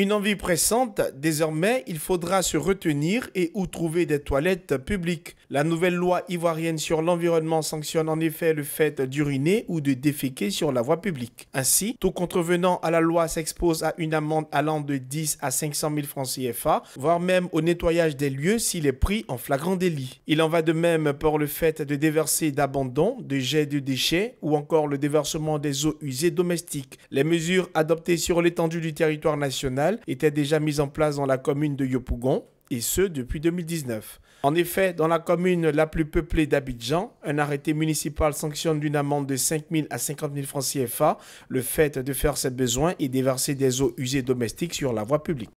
Une envie pressante, désormais, il faudra se retenir et ou trouver des toilettes publiques. La nouvelle loi ivoirienne sur l'environnement sanctionne en effet le fait d'uriner ou de déféquer sur la voie publique. Ainsi, tout contrevenant à la loi s'expose à une amende allant de 10 à 500 000 francs CFA, voire même au nettoyage des lieux s'il est pris en flagrant délit. Il en va de même pour le fait de déverser d'abandon, de jets de déchets ou encore le déversement des eaux usées domestiques. Les mesures adoptées sur l'étendue du territoire national était déjà mise en place dans la commune de Yopougon, et ce depuis 2019. En effet, dans la commune la plus peuplée d'Abidjan, un arrêté municipal sanctionne d'une amende de 5 000 à 50 000 francs CFA le fait de faire ses besoins et déverser des eaux usées domestiques sur la voie publique.